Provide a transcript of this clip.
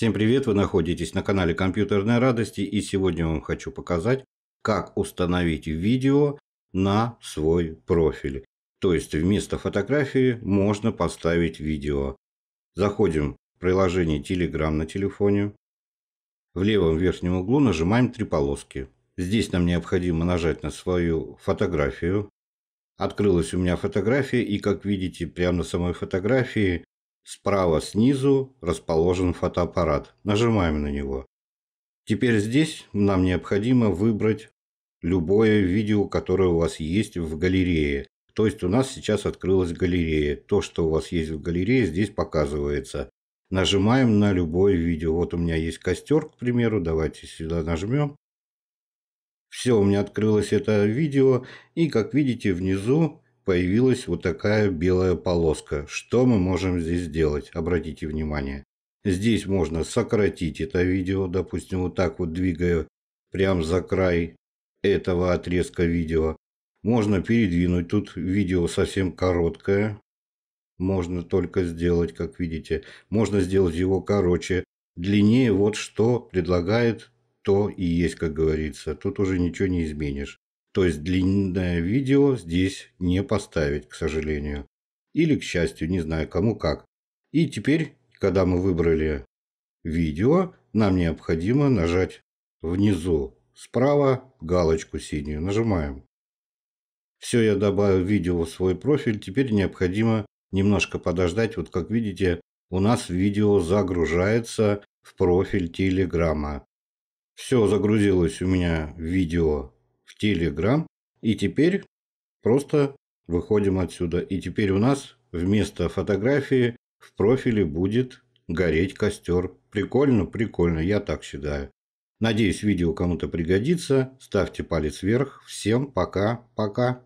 Всем привет, вы находитесь на канале Компьютерной Радости и сегодня я вам хочу показать, как установить видео на свой профиль. То есть вместо фотографии можно поставить видео. Заходим в приложение Telegram на телефоне. В левом верхнем углу нажимаем три полоски. Здесь нам необходимо нажать на свою фотографию. Открылась у меня фотография и как видите прямо на самой фотографии Справа снизу расположен фотоаппарат. Нажимаем на него. Теперь здесь нам необходимо выбрать любое видео, которое у вас есть в галерее. То есть у нас сейчас открылась галерея. То, что у вас есть в галерее, здесь показывается. Нажимаем на любое видео. Вот у меня есть костер, к примеру. Давайте сюда нажмем. Все, у меня открылось это видео. И как видите, внизу появилась вот такая белая полоска. Что мы можем здесь сделать? Обратите внимание. Здесь можно сократить это видео, допустим, вот так вот двигая прямо за край этого отрезка видео. Можно передвинуть. Тут видео совсем короткое. Можно только сделать, как видите. Можно сделать его короче. Длиннее вот что предлагает то и есть, как говорится. Тут уже ничего не изменишь. То есть длинное видео здесь не поставить, к сожалению. Или, к счастью, не знаю кому как. И теперь, когда мы выбрали видео, нам необходимо нажать внизу справа галочку синюю. Нажимаем. Все, я добавил видео в свой профиль. Теперь необходимо немножко подождать. Вот как видите, у нас видео загружается в профиль Телеграма. Все, загрузилось у меня видео Telegram. И теперь просто выходим отсюда. И теперь у нас вместо фотографии в профиле будет гореть костер. Прикольно, прикольно, я так считаю. Надеюсь, видео кому-то пригодится. Ставьте палец вверх. Всем пока, пока.